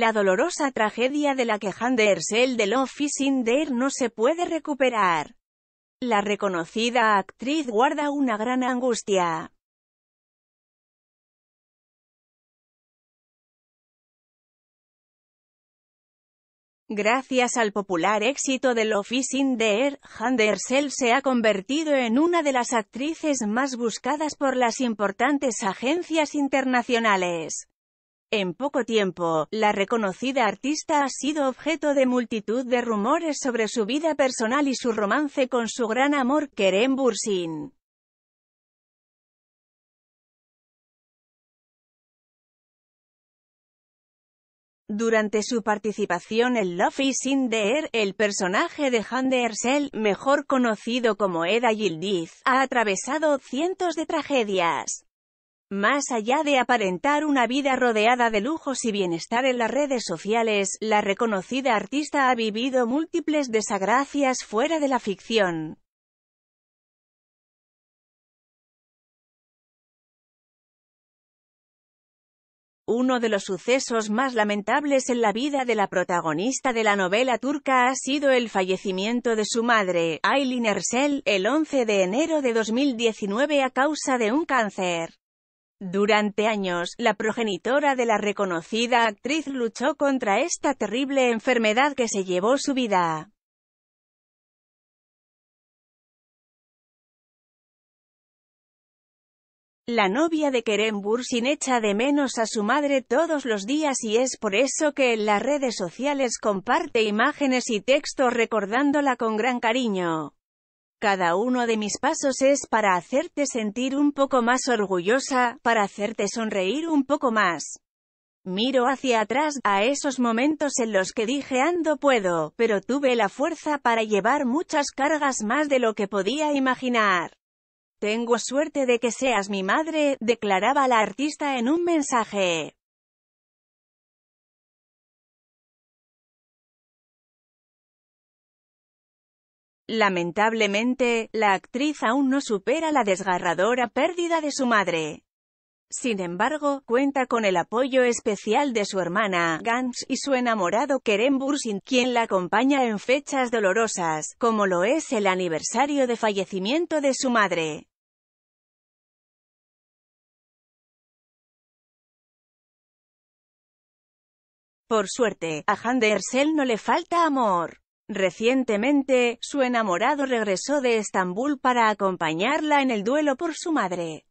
La dolorosa tragedia de la que Hande de Love is in Air no se puede recuperar. La reconocida actriz guarda una gran angustia. Gracias al popular éxito de Love is in there, Handersel se ha convertido en una de las actrices más buscadas por las importantes agencias internacionales. En poco tiempo, la reconocida artista ha sido objeto de multitud de rumores sobre su vida personal y su romance con su gran amor Kerem Bursin. Durante su participación en Love is in the Air, el personaje de Hande Ersel, mejor conocido como Eda Yildiz, ha atravesado cientos de tragedias. Más allá de aparentar una vida rodeada de lujos y bienestar en las redes sociales, la reconocida artista ha vivido múltiples desagracias fuera de la ficción. Uno de los sucesos más lamentables en la vida de la protagonista de la novela turca ha sido el fallecimiento de su madre, Aylin Ersel, el 11 de enero de 2019 a causa de un cáncer. Durante años, la progenitora de la reconocida actriz luchó contra esta terrible enfermedad que se llevó su vida. La novia de Kerem Bursin echa de menos a su madre todos los días y es por eso que en las redes sociales comparte imágenes y textos recordándola con gran cariño. Cada uno de mis pasos es para hacerte sentir un poco más orgullosa, para hacerte sonreír un poco más. Miro hacia atrás, a esos momentos en los que dije ando puedo, pero tuve la fuerza para llevar muchas cargas más de lo que podía imaginar. Tengo suerte de que seas mi madre, declaraba la artista en un mensaje. Lamentablemente, la actriz aún no supera la desgarradora pérdida de su madre. Sin embargo, cuenta con el apoyo especial de su hermana, Gans, y su enamorado Kerem Bursin, quien la acompaña en fechas dolorosas, como lo es el aniversario de fallecimiento de su madre. Por suerte, a Handersel no le falta amor. Recientemente, su enamorado regresó de Estambul para acompañarla en el duelo por su madre.